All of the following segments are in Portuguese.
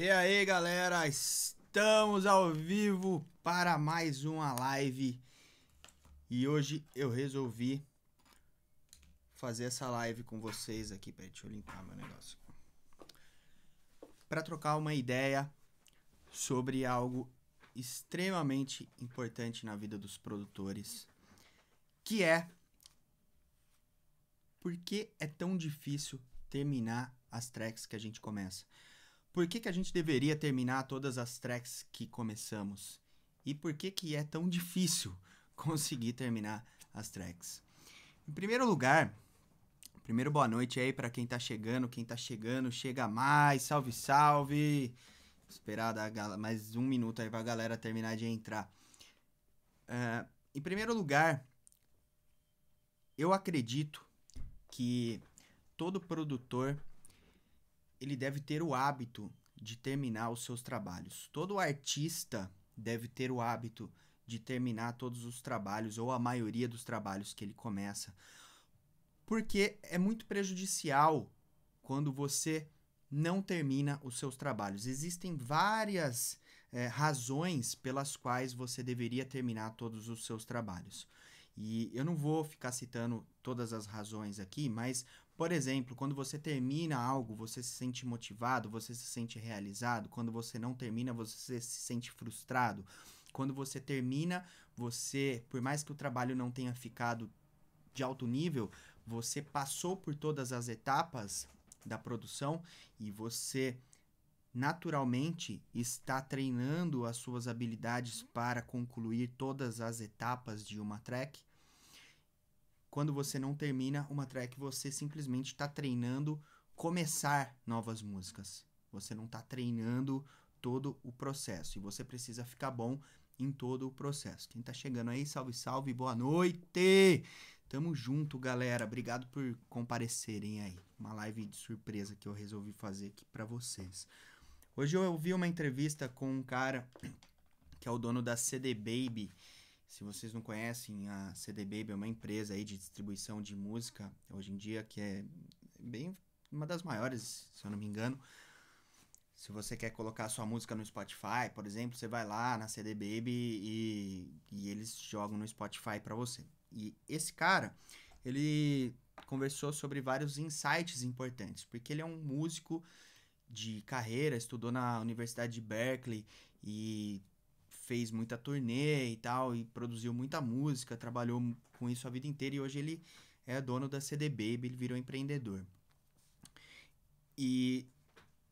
E aí, galera, estamos ao vivo para mais uma live. E hoje eu resolvi fazer essa live com vocês aqui, peraí, deixa eu limpar meu negócio. Para trocar uma ideia sobre algo extremamente importante na vida dos produtores, que é por que é tão difícil terminar as tracks que a gente começa? Por que, que a gente deveria terminar todas as tracks que começamos? E por que, que é tão difícil conseguir terminar as tracks? Em primeiro lugar, primeiro boa noite aí para quem tá chegando, quem tá chegando, chega mais, salve, salve. Vou esperar mais um minuto aí pra galera terminar de entrar. Uh, em primeiro lugar, eu acredito que todo produtor ele deve ter o hábito de terminar os seus trabalhos. Todo artista deve ter o hábito de terminar todos os trabalhos ou a maioria dos trabalhos que ele começa. Porque é muito prejudicial quando você não termina os seus trabalhos. Existem várias é, razões pelas quais você deveria terminar todos os seus trabalhos. E eu não vou ficar citando todas as razões aqui, mas por exemplo, quando você termina algo, você se sente motivado, você se sente realizado. Quando você não termina, você se sente frustrado. Quando você termina, você, por mais que o trabalho não tenha ficado de alto nível, você passou por todas as etapas da produção e você naturalmente está treinando as suas habilidades para concluir todas as etapas de uma track quando você não termina uma track, você simplesmente está treinando começar novas músicas. Você não está treinando todo o processo e você precisa ficar bom em todo o processo. Quem está chegando aí, salve, salve, boa noite! Tamo junto, galera. Obrigado por comparecerem aí. Uma live de surpresa que eu resolvi fazer aqui para vocês. Hoje eu ouvi uma entrevista com um cara que é o dono da CD Baby se vocês não conhecem, a CD Baby é uma empresa aí de distribuição de música hoje em dia que é bem uma das maiores, se eu não me engano. Se você quer colocar sua música no Spotify, por exemplo, você vai lá na CD Baby e, e eles jogam no Spotify para você. E esse cara, ele conversou sobre vários insights importantes, porque ele é um músico de carreira, estudou na Universidade de Berkeley e fez muita turnê e tal, e produziu muita música, trabalhou com isso a vida inteira e hoje ele é dono da CD Baby, ele virou empreendedor. E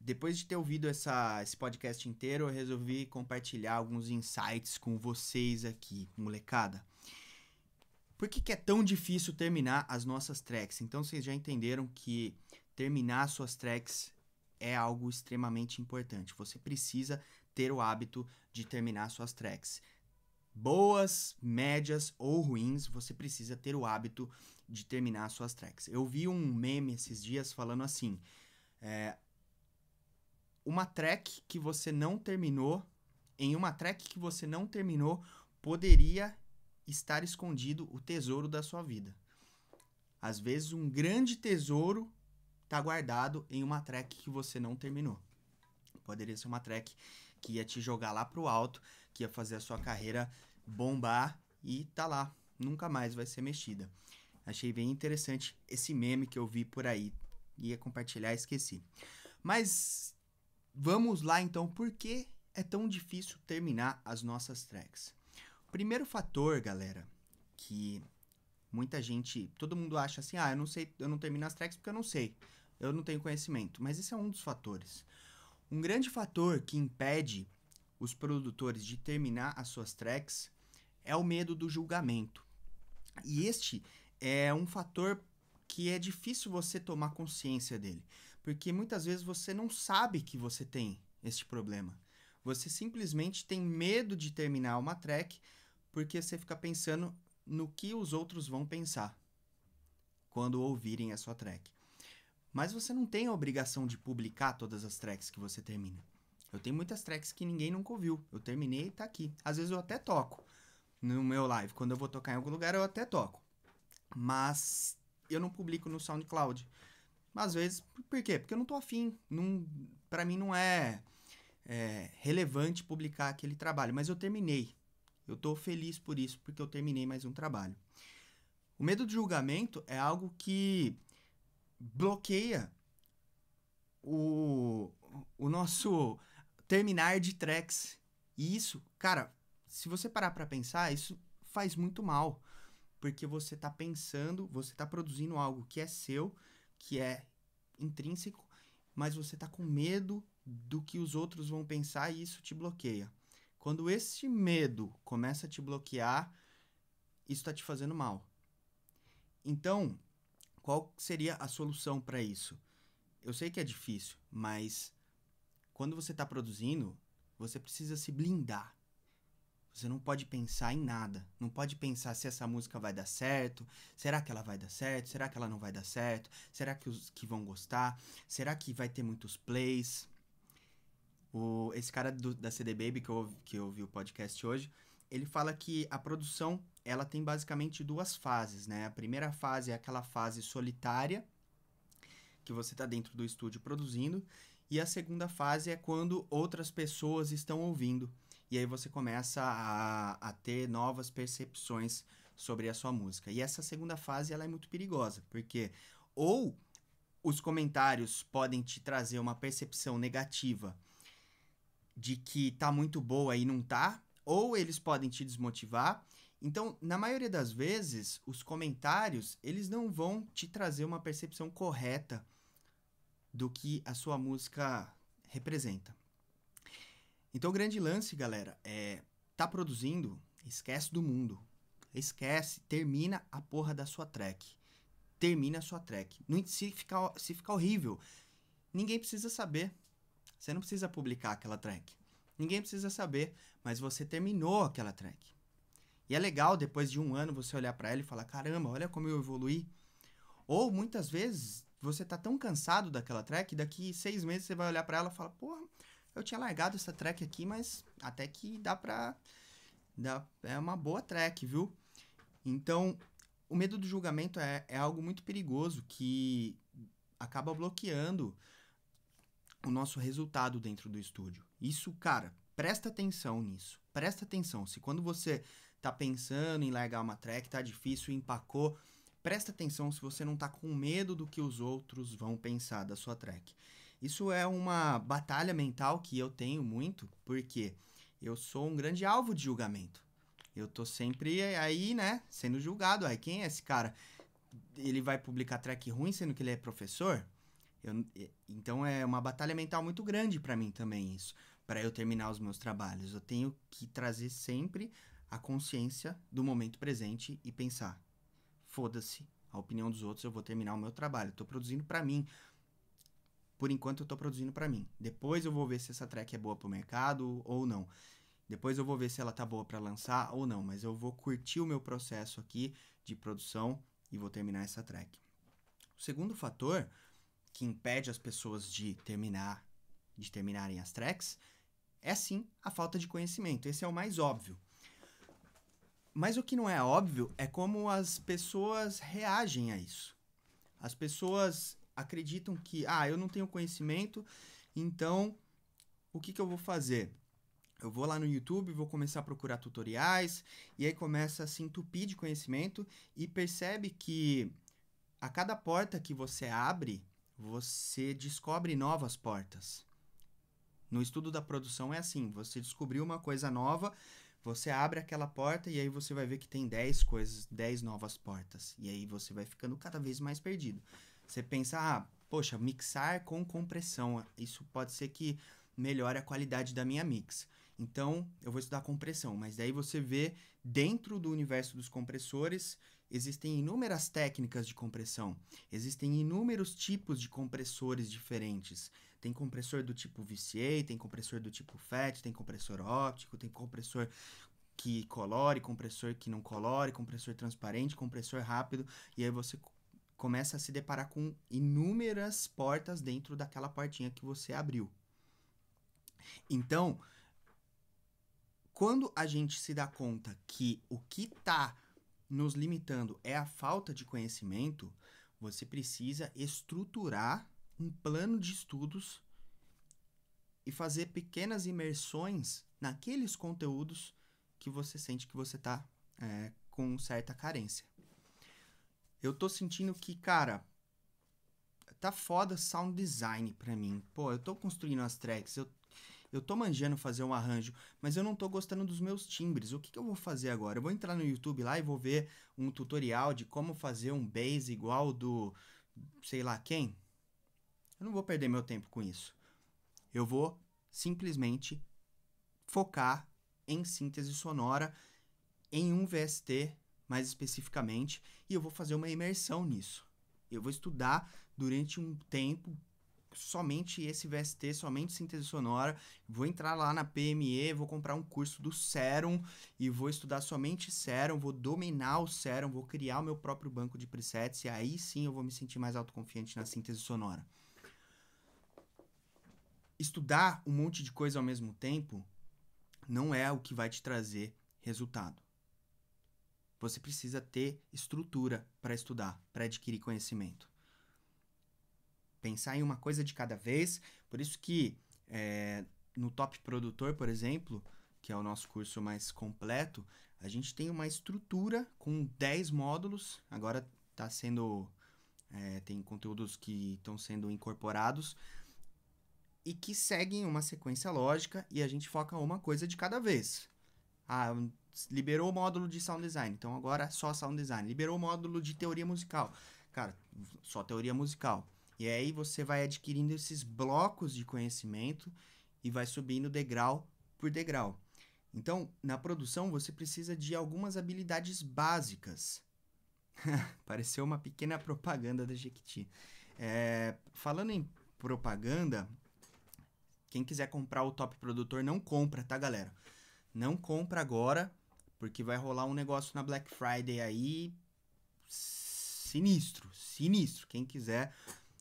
depois de ter ouvido essa, esse podcast inteiro, eu resolvi compartilhar alguns insights com vocês aqui, molecada. Por que, que é tão difícil terminar as nossas tracks? Então vocês já entenderam que terminar suas tracks é algo extremamente importante. Você precisa ter o hábito de terminar suas tracks. Boas, médias ou ruins, você precisa ter o hábito de terminar suas tracks. Eu vi um meme esses dias falando assim: é, uma track que você não terminou, em uma track que você não terminou, poderia estar escondido o tesouro da sua vida. Às vezes, um grande tesouro está guardado em uma track que você não terminou. Poderia ser uma track que ia te jogar lá pro alto, que ia fazer a sua carreira bombar e tá lá, nunca mais vai ser mexida. Achei bem interessante esse meme que eu vi por aí. Ia compartilhar, esqueci. Mas vamos lá então, por que é tão difícil terminar as nossas tracks? O primeiro fator, galera, que muita gente, todo mundo acha assim: "Ah, eu não sei, eu não termino as tracks porque eu não sei. Eu não tenho conhecimento". Mas esse é um dos fatores. Um grande fator que impede os produtores de terminar as suas tracks é o medo do julgamento. E este é um fator que é difícil você tomar consciência dele, porque muitas vezes você não sabe que você tem este problema. Você simplesmente tem medo de terminar uma track porque você fica pensando no que os outros vão pensar quando ouvirem a sua track. Mas você não tem a obrigação de publicar todas as tracks que você termina. Eu tenho muitas tracks que ninguém nunca ouviu. Eu terminei e tá aqui. Às vezes eu até toco no meu live. Quando eu vou tocar em algum lugar, eu até toco. Mas eu não publico no SoundCloud. Às vezes, por quê? Porque eu não tô afim. Não, pra mim não é, é relevante publicar aquele trabalho. Mas eu terminei. Eu tô feliz por isso, porque eu terminei mais um trabalho. O medo de julgamento é algo que bloqueia o, o nosso terminar de tracks. E isso, cara, se você parar para pensar, isso faz muito mal. Porque você tá pensando, você tá produzindo algo que é seu, que é intrínseco, mas você tá com medo do que os outros vão pensar e isso te bloqueia. Quando esse medo começa a te bloquear, isso está te fazendo mal. Então, qual seria a solução para isso? Eu sei que é difícil, mas quando você está produzindo, você precisa se blindar. Você não pode pensar em nada. Não pode pensar se essa música vai dar certo. Será que ela vai dar certo? Será que ela não vai dar certo? Será que os que vão gostar? Será que vai ter muitos plays? O, esse cara do, da CD Baby que eu, que eu ouvi o podcast hoje, ele fala que a produção ela tem basicamente duas fases, né? A primeira fase é aquela fase solitária, que você está dentro do estúdio produzindo, e a segunda fase é quando outras pessoas estão ouvindo. E aí você começa a, a ter novas percepções sobre a sua música. E essa segunda fase ela é muito perigosa, porque ou os comentários podem te trazer uma percepção negativa de que tá muito boa e não tá, ou eles podem te desmotivar. Então, na maioria das vezes, os comentários, eles não vão te trazer uma percepção correta do que a sua música representa. Então, o grande lance, galera, é tá produzindo, esquece do mundo. Esquece, termina a porra da sua track. Termina a sua track. Não, se, ficar, se ficar horrível, ninguém precisa saber. Você não precisa publicar aquela track. Ninguém precisa saber, mas você terminou aquela track. E é legal depois de um ano você olhar para ela e falar: caramba, olha como eu evolui. Ou muitas vezes você tá tão cansado daquela track, daqui seis meses você vai olhar para ela e falar: porra, eu tinha largado essa track aqui, mas até que dá pra. Dá, é uma boa track, viu? Então, o medo do julgamento é, é algo muito perigoso que acaba bloqueando o nosso resultado dentro do estúdio. Isso, cara, presta atenção nisso. Presta atenção. Se quando você tá pensando em largar uma track, tá difícil, empacou, presta atenção se você não tá com medo do que os outros vão pensar da sua track. Isso é uma batalha mental que eu tenho muito, porque eu sou um grande alvo de julgamento. Eu tô sempre aí, né, sendo julgado. Aí quem é esse cara? Ele vai publicar track ruim sendo que ele é professor? Eu, então é uma batalha mental muito grande para mim também isso, para eu terminar os meus trabalhos. Eu tenho que trazer sempre a consciência do momento presente e pensar: foda-se a opinião dos outros, eu vou terminar o meu trabalho. Estou produzindo para mim. Por enquanto eu estou produzindo para mim. Depois eu vou ver se essa track é boa para o mercado ou não. Depois eu vou ver se ela tá boa para lançar ou não, mas eu vou curtir o meu processo aqui de produção e vou terminar essa track. O segundo fator que impede as pessoas de terminar, de terminarem as tracks, é sim a falta de conhecimento. Esse é o mais óbvio. Mas o que não é óbvio é como as pessoas reagem a isso. As pessoas acreditam que, ah, eu não tenho conhecimento, então o que, que eu vou fazer? Eu vou lá no YouTube, vou começar a procurar tutoriais, e aí começa a se entupir de conhecimento e percebe que a cada porta que você abre, você descobre novas portas. No estudo da produção é assim: você descobriu uma coisa nova, você abre aquela porta e aí você vai ver que tem 10 coisas, 10 novas portas. E aí você vai ficando cada vez mais perdido. Você pensa, ah, poxa, mixar com compressão, isso pode ser que melhore a qualidade da minha mix. Então, eu vou estudar compressão, mas daí você vê dentro do universo dos compressores existem inúmeras técnicas de compressão, existem inúmeros tipos de compressores diferentes. Tem compressor do tipo VCA, tem compressor do tipo FET, tem compressor óptico, tem compressor que colore, compressor que não colore, compressor transparente, compressor rápido, e aí você começa a se deparar com inúmeras portas dentro daquela portinha que você abriu. Então, quando a gente se dá conta que o que está nos limitando é a falta de conhecimento, você precisa estruturar um plano de estudos e fazer pequenas imersões naqueles conteúdos que você sente que você está é, com certa carência. Eu tô sentindo que, cara, tá foda sound design pra mim. Pô, eu tô construindo as tracks, eu eu tô manjando fazer um arranjo, mas eu não tô gostando dos meus timbres. O que, que eu vou fazer agora? Eu vou entrar no YouTube lá e vou ver um tutorial de como fazer um bass igual do sei lá quem? Eu não vou perder meu tempo com isso. Eu vou simplesmente focar em síntese sonora em um VST mais especificamente e eu vou fazer uma imersão nisso. Eu vou estudar durante um tempo somente esse VST, somente síntese sonora. Vou entrar lá na PME, vou comprar um curso do Serum e vou estudar somente Serum, vou dominar o Serum, vou criar o meu próprio banco de presets e aí sim eu vou me sentir mais autoconfiante na síntese sonora. Estudar um monte de coisa ao mesmo tempo não é o que vai te trazer resultado. Você precisa ter estrutura para estudar, para adquirir conhecimento pensar em uma coisa de cada vez. Por isso que é, no Top Produtor, por exemplo, que é o nosso curso mais completo, a gente tem uma estrutura com 10 módulos. Agora está sendo. É, tem conteúdos que estão sendo incorporados e que seguem uma sequência lógica e a gente foca uma coisa de cada vez. Ah, liberou o módulo de sound design, então agora só sound design. Liberou o módulo de teoria musical. Cara, só teoria musical. E aí você vai adquirindo esses blocos de conhecimento e vai subindo degrau por degrau. Então, na produção, você precisa de algumas habilidades básicas. Pareceu uma pequena propaganda da Jequiti. É, falando em propaganda, quem quiser comprar o top produtor, não compra, tá, galera? Não compra agora, porque vai rolar um negócio na Black Friday aí sinistro, sinistro. Quem quiser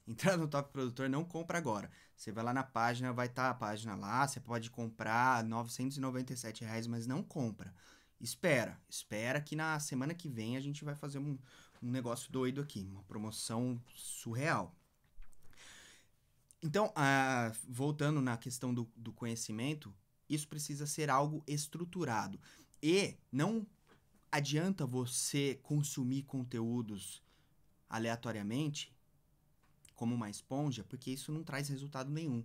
entrar no top produtor, não compra agora. Você vai lá na página, vai estar tá a página lá, você pode comprar R$ 997, reais, mas não compra. Espera, espera que na semana que vem a gente vai fazer um, um negócio doido aqui, uma promoção surreal. Então, ah, voltando na questão do, do conhecimento, isso precisa ser algo estruturado. E não adianta você consumir conteúdos aleatoriamente como uma esponja, porque isso não traz resultado nenhum.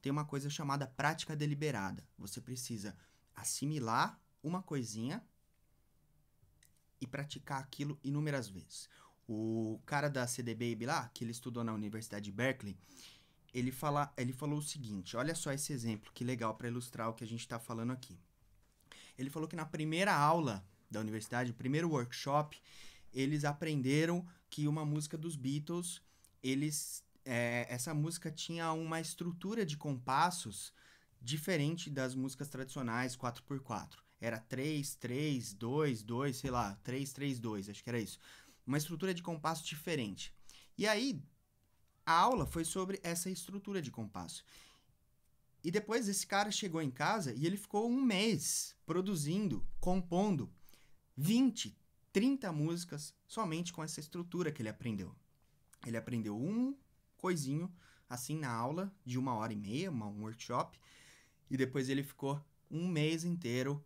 Tem uma coisa chamada prática deliberada. Você precisa assimilar uma coisinha e praticar aquilo inúmeras vezes. O cara da Baby lá, que ele estudou na Universidade de Berkeley, ele, fala, ele falou o seguinte: olha só esse exemplo que legal para ilustrar o que a gente está falando aqui. Ele falou que na primeira aula da universidade, o primeiro workshop, eles aprenderam que uma música dos Beatles eles é, essa música tinha uma estrutura de compassos diferente das músicas tradicionais 4x4. Era 3, 3, 2, 2, sei lá, 3, 3, 2, acho que era isso. Uma estrutura de compasso diferente. E aí, a aula foi sobre essa estrutura de compasso. E depois esse cara chegou em casa e ele ficou um mês produzindo, compondo 20, 30 músicas somente com essa estrutura que ele aprendeu. Ele aprendeu um coisinho assim na aula de uma hora e meia, uma, um workshop, e depois ele ficou um mês inteiro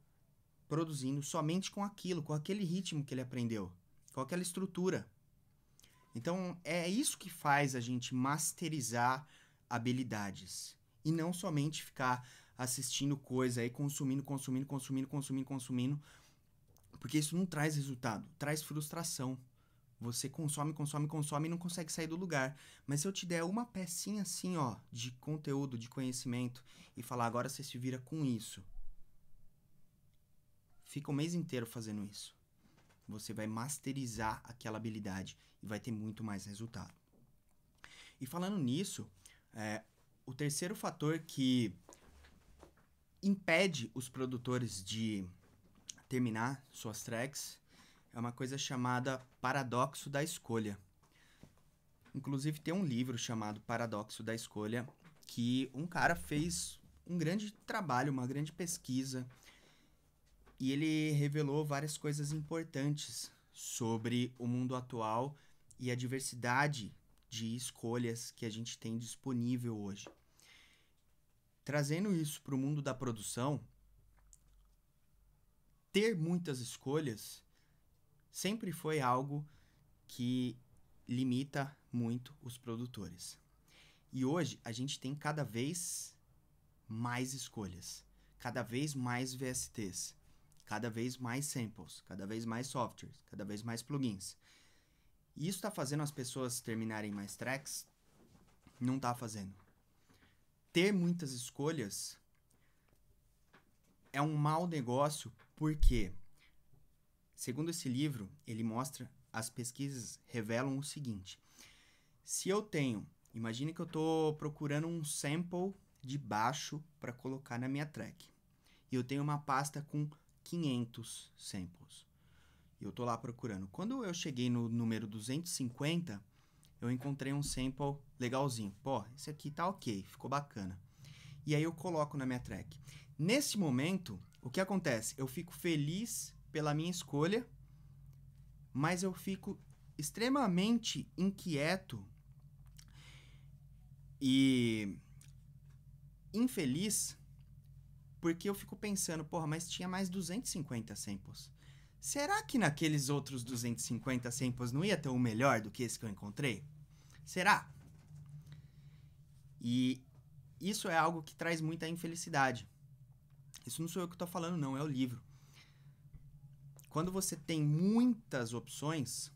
produzindo somente com aquilo, com aquele ritmo que ele aprendeu, com aquela estrutura. Então é isso que faz a gente masterizar habilidades e não somente ficar assistindo coisa e consumindo, consumindo, consumindo, consumindo, consumindo, porque isso não traz resultado, traz frustração. Você consome, consome, consome e não consegue sair do lugar. Mas se eu te der uma pecinha assim, ó, de conteúdo, de conhecimento, e falar agora você se vira com isso. Fica o mês inteiro fazendo isso. Você vai masterizar aquela habilidade e vai ter muito mais resultado. E falando nisso, é, o terceiro fator que impede os produtores de terminar suas tracks é uma coisa chamada paradoxo da escolha. Inclusive tem um livro chamado Paradoxo da Escolha que um cara fez um grande trabalho, uma grande pesquisa e ele revelou várias coisas importantes sobre o mundo atual e a diversidade de escolhas que a gente tem disponível hoje. Trazendo isso para o mundo da produção, ter muitas escolhas sempre foi algo que limita muito os produtores. E hoje a gente tem cada vez mais escolhas, cada vez mais VSTs, cada vez mais samples, cada vez mais softwares, cada vez mais plugins. E isso está fazendo as pessoas terminarem mais tracks? Não está fazendo. Ter muitas escolhas é um mau negócio porque Segundo esse livro, ele mostra, as pesquisas revelam o seguinte: se eu tenho, imagine que eu estou procurando um sample de baixo para colocar na minha track, e eu tenho uma pasta com 500 samples. E eu estou lá procurando. Quando eu cheguei no número 250, eu encontrei um sample legalzinho. Pô, esse aqui tá ok, ficou bacana. E aí eu coloco na minha track. Nesse momento, o que acontece? Eu fico feliz pela minha escolha, mas eu fico extremamente inquieto e infeliz porque eu fico pensando, porra, mas tinha mais 250 samples. Será que naqueles outros 250 samples não ia ter um melhor do que esse que eu encontrei? Será? E isso é algo que traz muita infelicidade. Isso não sou eu que estou falando, não, é o livro. Quando você tem muitas opções,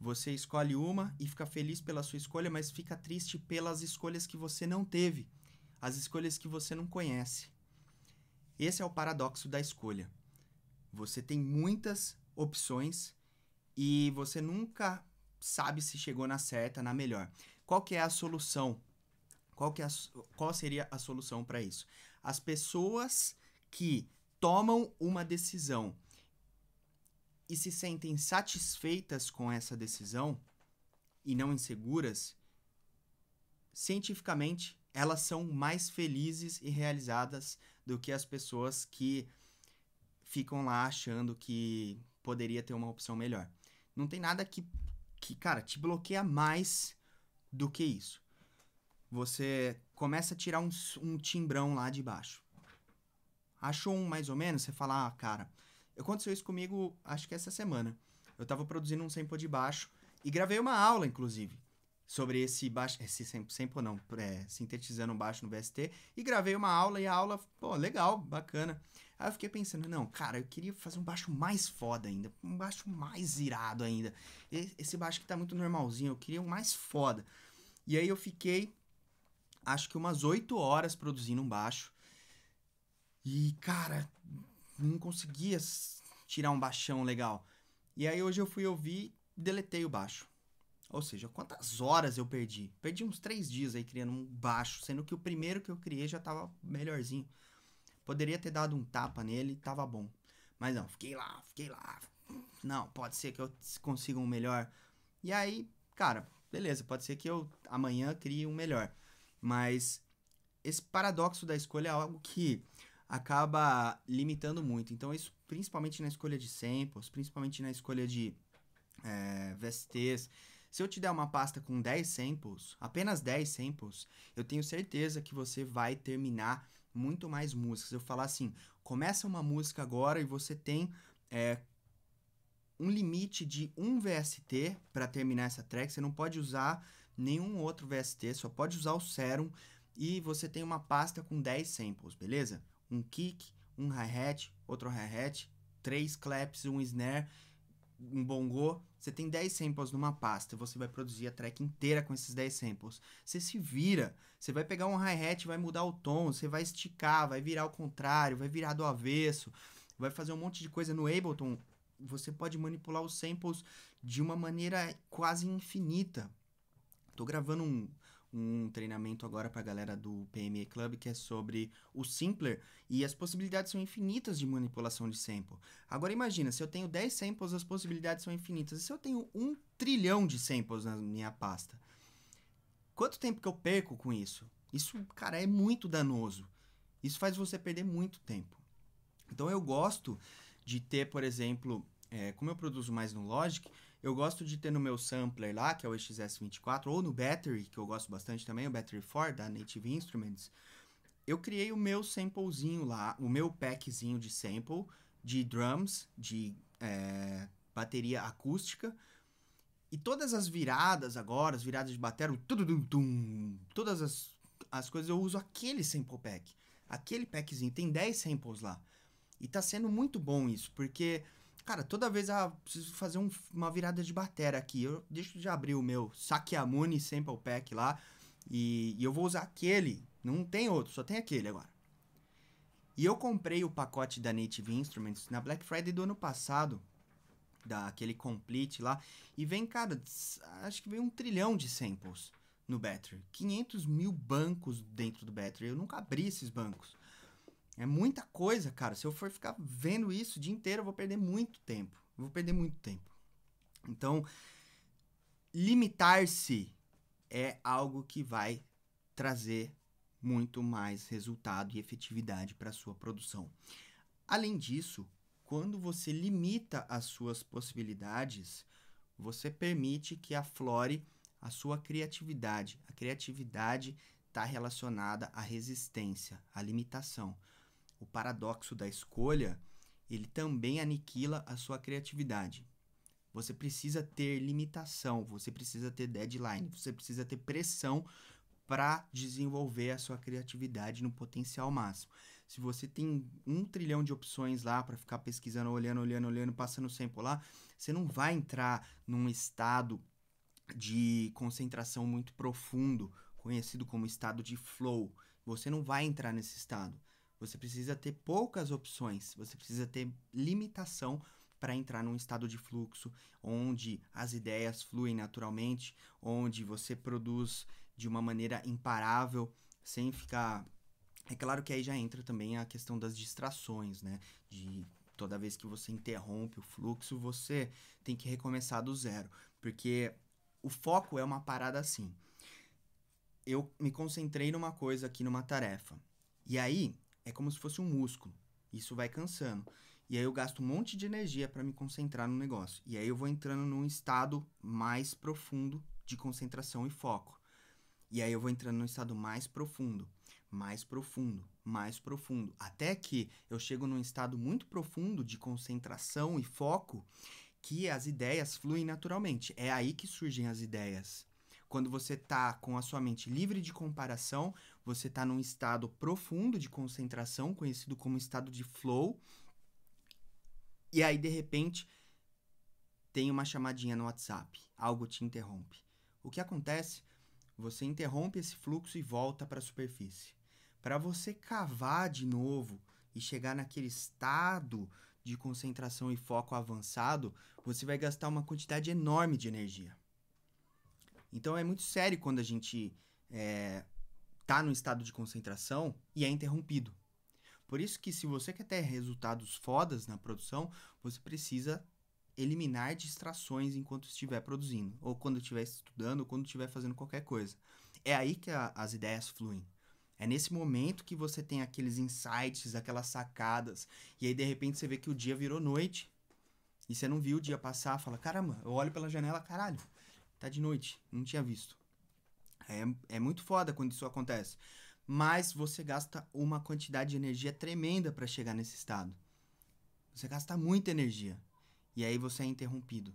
você escolhe uma e fica feliz pela sua escolha, mas fica triste pelas escolhas que você não teve, as escolhas que você não conhece. Esse é o paradoxo da escolha. Você tem muitas opções e você nunca sabe se chegou na certa, na melhor. Qual que é a solução? Qual, que é a, qual seria a solução para isso? As pessoas que tomam uma decisão e se sentem satisfeitas com essa decisão e não inseguras, cientificamente elas são mais felizes e realizadas do que as pessoas que ficam lá achando que poderia ter uma opção melhor. Não tem nada que, que cara, te bloqueia mais do que isso. Você começa a tirar um, um timbrão lá de baixo. Achou um mais ou menos, você fala, ah, cara, Aconteceu isso comigo, acho que essa semana. Eu estava produzindo um sample de baixo e gravei uma aula, inclusive, sobre esse baixo, esse sample não, é, sintetizando um baixo no BST, e gravei uma aula e a aula, pô, legal, bacana. Aí eu fiquei pensando, não, cara, eu queria fazer um baixo mais foda ainda, um baixo mais irado ainda. Esse baixo que tá muito normalzinho, eu queria um mais foda. E aí eu fiquei, acho que umas 8 horas produzindo um baixo. E, cara, não conseguia tirar um baixão legal. E aí hoje eu fui ouvir deletei o baixo. Ou seja, quantas horas eu perdi? Perdi uns três dias aí criando um baixo, sendo que o primeiro que eu criei já tava melhorzinho. Poderia ter dado um tapa nele, tava bom. Mas não, fiquei lá, fiquei lá. Não, pode ser que eu consiga um melhor. E aí, cara, beleza, pode ser que eu amanhã crie um melhor. Mas esse paradoxo da escolha é algo que acaba limitando muito. Então, isso principalmente na escolha de samples, principalmente na escolha de é, eh, VSTs. Se eu te der uma pasta com 10 samples, apenas 10 samples, eu tenho certeza que você vai terminar muito mais músicas. Eu falar assim, começa uma música agora e você tem é, um limite de um VST para terminar essa track. Você não pode usar nenhum outro VST, só pode usar o Serum e você tem uma pasta com 10 samples, beleza? um kick, um hi-hat, outro hi-hat, três claps, um snare, um bongô. Você tem 10 samples numa pasta, você vai produzir a track inteira com esses 10 samples. Você se vira, você vai pegar um hi-hat, vai mudar o tom, você vai esticar, vai virar ao contrário, vai virar do avesso, vai fazer um monte de coisa no Ableton. Você pode manipular os samples de uma maneira quase infinita. Tô gravando um, um treinamento agora para a galera do PME Club que é sobre o simpler e as possibilidades são infinitas de manipulação de sample. Agora imagina, se eu tenho 10 samples, as possibilidades são infinitas. E se eu tenho um trilhão de samples na minha pasta? Quanto tempo que eu perco com isso? Isso, cara, é muito danoso. Isso faz você perder muito tempo. Então eu gosto de ter, por exemplo, é, como eu produzo mais no Logic, eu gosto de ter no meu sampler lá, que é o XS24, ou no Battery, que eu gosto bastante também, o Battery 4 da Native Instruments. Eu criei o meu samplezinho lá, o meu packzinho de sample, de drums, de é, bateria acústica. E todas as viradas agora, as viradas de bateria, tum, todas as, as coisas, eu uso aquele sample pack. Aquele packzinho, tem 10 samples lá. E tá sendo muito bom isso, porque Cara, toda vez eu ah, preciso fazer um, uma virada de batera aqui. Eu deixo de abrir o meu Sakyamuni Sample Pack lá. E, e eu vou usar aquele. Não tem outro, só tem aquele agora. E eu comprei o pacote da Native Instruments na Black Friday do ano passado daquele complete lá. E vem, cara, acho que vem um trilhão de samples no Battery. 500 mil bancos dentro do Battery. Eu nunca abri esses bancos. É muita coisa, cara. Se eu for ficar vendo isso o dia inteiro, eu vou perder muito tempo. Eu vou perder muito tempo. Então, limitar-se é algo que vai trazer muito mais resultado e efetividade para a sua produção. Além disso, quando você limita as suas possibilidades, você permite que aflore a sua criatividade. A criatividade está relacionada à resistência, à limitação o paradoxo da escolha, ele também aniquila a sua criatividade. Você precisa ter limitação, você precisa ter deadline, você precisa ter pressão para desenvolver a sua criatividade no potencial máximo. Se você tem um trilhão de opções lá para ficar pesquisando, olhando, olhando, olhando, passando tempo lá, você não vai entrar num estado de concentração muito profundo, conhecido como estado de flow. Você não vai entrar nesse estado. Você precisa ter poucas opções, você precisa ter limitação para entrar num estado de fluxo onde as ideias fluem naturalmente, onde você produz de uma maneira imparável, sem ficar. É claro que aí já entra também a questão das distrações, né? De toda vez que você interrompe o fluxo, você tem que recomeçar do zero, porque o foco é uma parada assim. Eu me concentrei numa coisa aqui, numa tarefa. E aí, é como se fosse um músculo. Isso vai cansando. E aí eu gasto um monte de energia para me concentrar no negócio. E aí eu vou entrando num estado mais profundo de concentração e foco. E aí eu vou entrando num estado mais profundo, mais profundo, mais profundo, até que eu chego num estado muito profundo de concentração e foco que as ideias fluem naturalmente. É aí que surgem as ideias. Quando você tá com a sua mente livre de comparação, você tá num estado profundo de concentração, conhecido como estado de flow. E aí, de repente, tem uma chamadinha no WhatsApp, algo te interrompe. O que acontece? Você interrompe esse fluxo e volta para a superfície. Para você cavar de novo e chegar naquele estado de concentração e foco avançado, você vai gastar uma quantidade enorme de energia. Então é muito sério quando a gente é, tá no estado de concentração e é interrompido. Por isso que se você quer ter resultados fodas na produção, você precisa eliminar distrações enquanto estiver produzindo, ou quando estiver estudando, ou quando estiver fazendo qualquer coisa. É aí que a, as ideias fluem. É nesse momento que você tem aqueles insights, aquelas sacadas, e aí de repente você vê que o dia virou noite. E você não viu o dia passar, fala, caramba, eu olho pela janela, caralho, Tá de noite, não tinha visto. É, é muito foda quando isso acontece. Mas você gasta uma quantidade de energia tremenda para chegar nesse estado. Você gasta muita energia. E aí você é interrompido.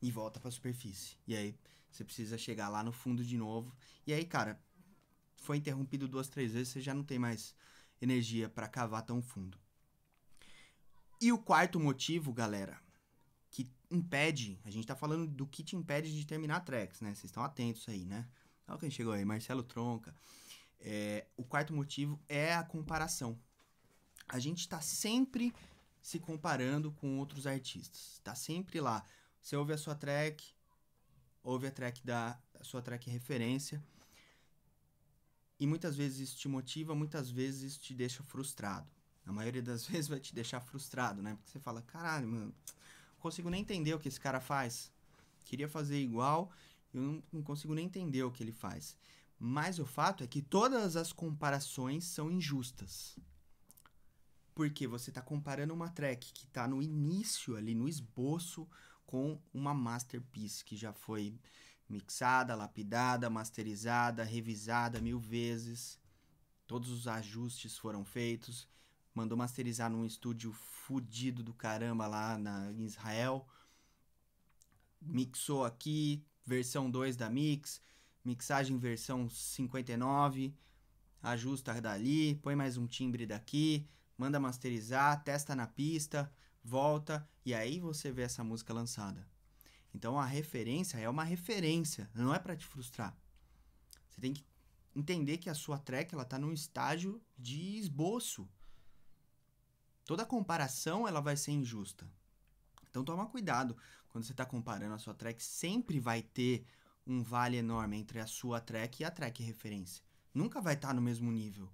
E volta para a superfície. E aí você precisa chegar lá no fundo de novo. E aí, cara, foi interrompido duas, três vezes, você já não tem mais energia para cavar tão fundo. E o quarto motivo, galera, impede, a gente tá falando do que te impede de terminar tracks, né? Vocês estão atentos aí, né? Olha quem chegou aí, Marcelo Tronca. É, o quarto motivo é a comparação. A gente está sempre se comparando com outros artistas. Tá sempre lá. Você ouve a sua track, ouve a track da a sua track referência. E muitas vezes isso te motiva, muitas vezes isso te deixa frustrado. Na maioria das vezes vai te deixar frustrado, né? Porque você fala, caralho, mano, consigo nem entender o que esse cara faz. Queria fazer igual, eu não, não consigo nem entender o que ele faz. Mas o fato é que todas as comparações são injustas. Porque você está comparando uma track que está no início, ali no esboço, com uma masterpiece que já foi mixada, lapidada, masterizada, revisada mil vezes. Todos os ajustes foram feitos mandou masterizar num estúdio fudido do caramba lá na, em Israel. Mixou aqui, versão 2 da mix, mixagem versão 59, ajusta dali, põe mais um timbre daqui, manda masterizar, testa na pista, volta e aí você vê essa música lançada. Então a referência é uma referência, não é para te frustrar. Você tem que entender que a sua track ela tá num estágio de esboço toda comparação ela vai ser injusta. Então toma cuidado quando você está comparando a sua track, sempre vai ter um vale enorme entre a sua track e a track referência. Nunca vai estar tá no mesmo nível.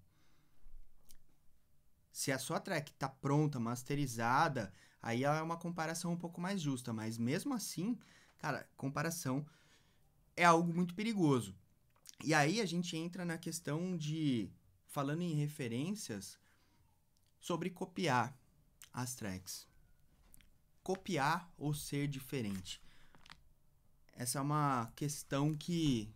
Se a sua track está pronta, masterizada, aí é uma comparação um pouco mais justa, mas mesmo assim, cara, comparação é algo muito perigoso. E aí a gente entra na questão de falando em referências, sobre copiar as tracks. Copiar ou ser diferente. Essa é uma questão que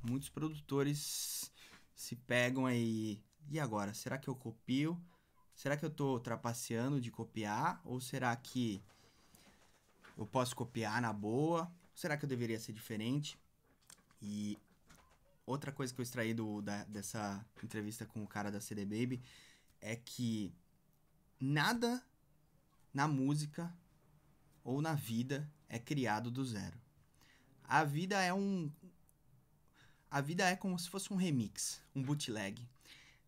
muitos produtores se pegam aí. E agora? Será que eu copio? Será que eu estou trapaceando de copiar? Ou será que eu posso copiar na boa? Será que eu deveria ser diferente? E outra coisa que eu extraí do, da, dessa entrevista com o cara da CD Baby é que nada na música ou na vida é criado do zero. A vida é um a vida é como se fosse um remix, um bootleg.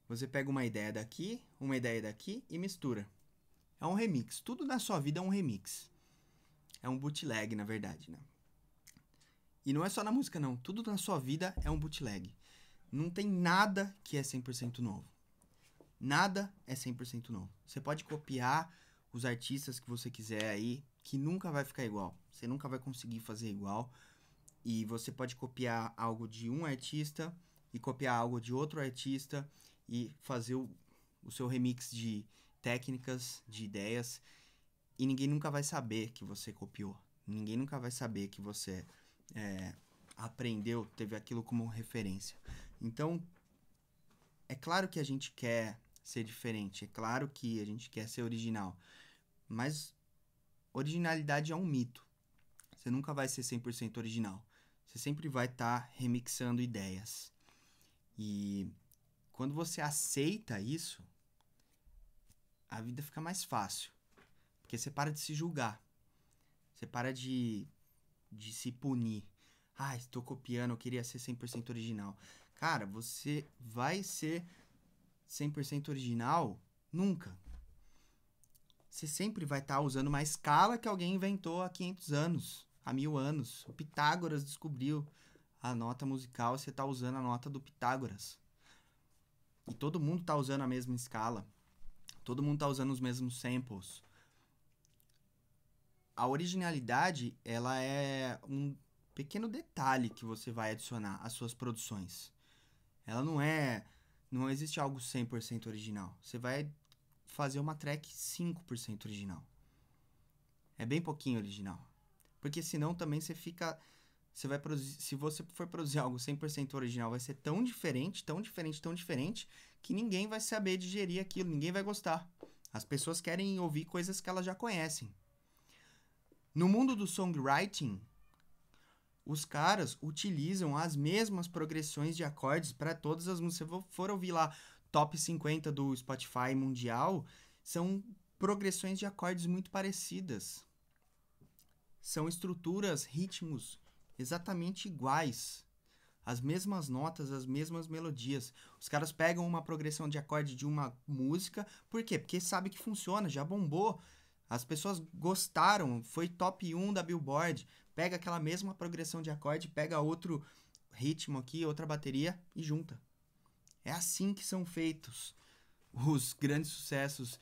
Você pega uma ideia daqui, uma ideia daqui e mistura. É um remix. Tudo na sua vida é um remix. É um bootleg, na verdade, né? E não é só na música, não. Tudo na sua vida é um bootleg. Não tem nada que é 100% novo. Nada é 100% novo. Você pode copiar os artistas que você quiser aí, que nunca vai ficar igual. Você nunca vai conseguir fazer igual. E você pode copiar algo de um artista e copiar algo de outro artista e fazer o, o seu remix de técnicas, de ideias. E ninguém nunca vai saber que você copiou. Ninguém nunca vai saber que você é, aprendeu, teve aquilo como referência. Então, é claro que a gente quer ser diferente. É claro que a gente quer ser original, mas originalidade é um mito. Você nunca vai ser 100% original. Você sempre vai estar tá remixando ideias. E quando você aceita isso, a vida fica mais fácil. Porque você para de se julgar. Você para de, de se punir. Ah, estou copiando, eu queria ser 100% original. Cara, você vai ser 100% original? Nunca. Você sempre vai estar tá usando uma escala que alguém inventou há 500 anos, há mil anos. O Pitágoras descobriu a nota musical, você está usando a nota do Pitágoras. E todo mundo está usando a mesma escala. Todo mundo está usando os mesmos samples. A originalidade, ela é um pequeno detalhe que você vai adicionar às suas produções. Ela não é não existe algo 100% original. Você vai fazer uma track 5% original. É bem pouquinho original. Porque senão também você fica você vai produzir, se você for produzir algo 100% original, vai ser tão diferente, tão diferente, tão diferente, que ninguém vai saber digerir aquilo, ninguém vai gostar. As pessoas querem ouvir coisas que elas já conhecem. No mundo do songwriting, os caras utilizam as mesmas progressões de acordes para todas as músicas. Se você for ouvir lá top 50 do Spotify mundial, são progressões de acordes muito parecidas. São estruturas, ritmos exatamente iguais. As mesmas notas, as mesmas melodias. Os caras pegam uma progressão de acorde de uma música, por quê? Porque sabe que funciona, já bombou. As pessoas gostaram, foi top 1 da Billboard pega aquela mesma progressão de acorde, pega outro ritmo aqui, outra bateria e junta. É assim que são feitos os grandes sucessos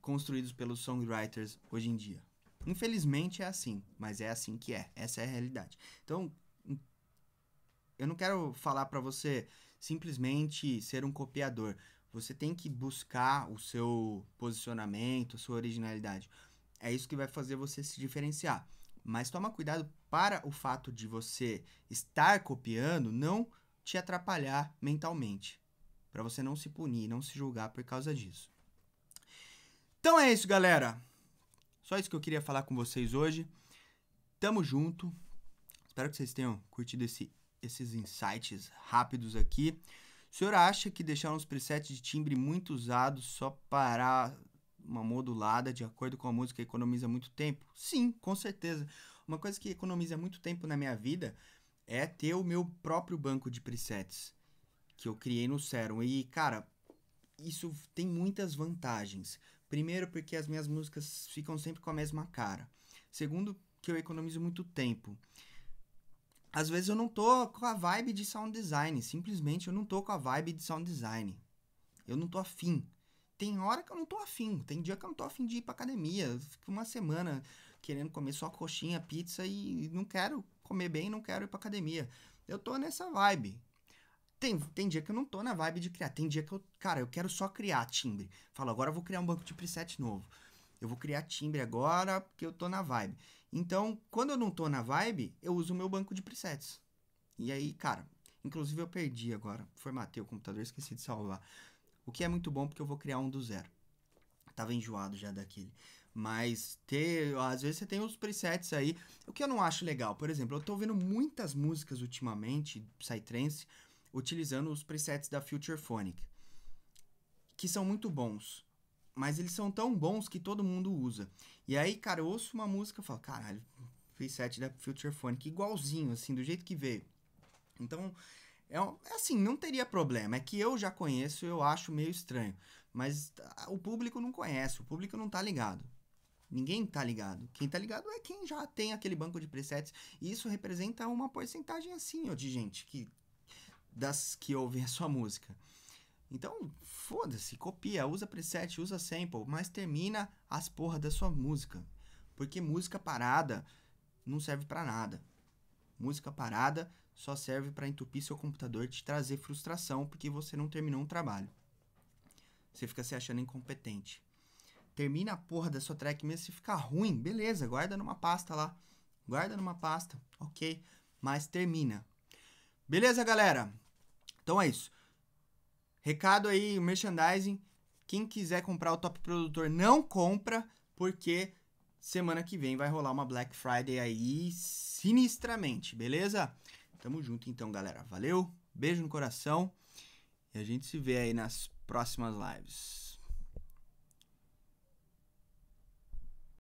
construídos pelos songwriters hoje em dia. Infelizmente é assim, mas é assim que é. Essa é a realidade. Então, hum, eu não quero falar para você simplesmente ser um copiador. Você tem que buscar o seu posicionamento, a sua originalidade. É isso que vai fazer você se diferenciar. Mas toma cuidado para o fato de você estar copiando não te atrapalhar mentalmente, para você não se punir, não se julgar por causa disso. Então é isso, galera. Só isso que eu queria falar com vocês hoje. Tamo junto. Espero que vocês tenham curtido esse, esses insights rápidos aqui. O senhor acha que deixar uns presets de timbre muito usados só para uma modulada de acordo com a música economiza muito tempo? Sim, com certeza. Uma coisa que economiza muito tempo na minha vida é ter o meu próprio banco de presets que eu criei no Serum. E, cara, isso tem muitas vantagens. Primeiro, porque as minhas músicas ficam sempre com a mesma cara. Segundo, que eu economizo muito tempo. Às vezes eu não tô com a vibe de sound design, simplesmente eu não tô com a vibe de sound design. Eu não tô afim tem hora que eu não tô afim, tem dia que eu não tô afim de ir pra academia. Eu fico uma semana querendo comer só coxinha, pizza e não quero comer bem, não quero ir pra academia. Eu tô nessa vibe. Tem, tem dia que eu não tô na vibe de criar. Tem dia que eu, cara, eu quero só criar timbre. Falo, agora eu vou criar um banco de preset novo. Eu vou criar timbre agora porque eu tô na vibe. Então, quando eu não tô na vibe, eu uso o meu banco de presets. E aí, cara, inclusive eu perdi agora. Formatei o computador, esqueci de salvar. O que é muito bom porque eu vou criar um do zero. tava enjoado já daquele. Mas ter, às vezes você tem os presets aí, o que eu não acho legal. Por exemplo, eu tô vendo muitas músicas ultimamente, Psytrance, utilizando os presets da Future Phonic, que são muito bons. Mas eles são tão bons que todo mundo usa. E aí, cara, eu ouço uma música e falo, caralho, preset da Future Phonic, igualzinho, assim, do jeito que veio. Então, é, é, assim, não teria problema. É que eu já conheço, eu acho meio estranho. Mas ah, o público não conhece, o público não tá ligado. Ninguém tá ligado. Quem tá ligado é quem já tem aquele banco de presets. E isso representa uma porcentagem assim, ó, de gente que das que ouvem a sua música. Então, foda-se, copia, usa preset, usa sample, mas termina as porra da sua música. Porque música parada não serve para nada. Música parada só serve para entupir seu computador e te trazer frustração porque você não terminou um trabalho. Você fica se achando incompetente. Termina a porra da sua track mesmo se ficar ruim, beleza, guarda numa pasta lá. Guarda numa pasta, ok? Mas termina. Beleza, galera? Então é isso. Recado aí, merchandising. Quem quiser comprar o Top Produtor, não compra, porque semana que vem vai rolar uma Black Friday aí sinistramente, beleza? Tamo junto então, galera. Valeu, beijo no coração e a gente se vê aí nas próximas lives.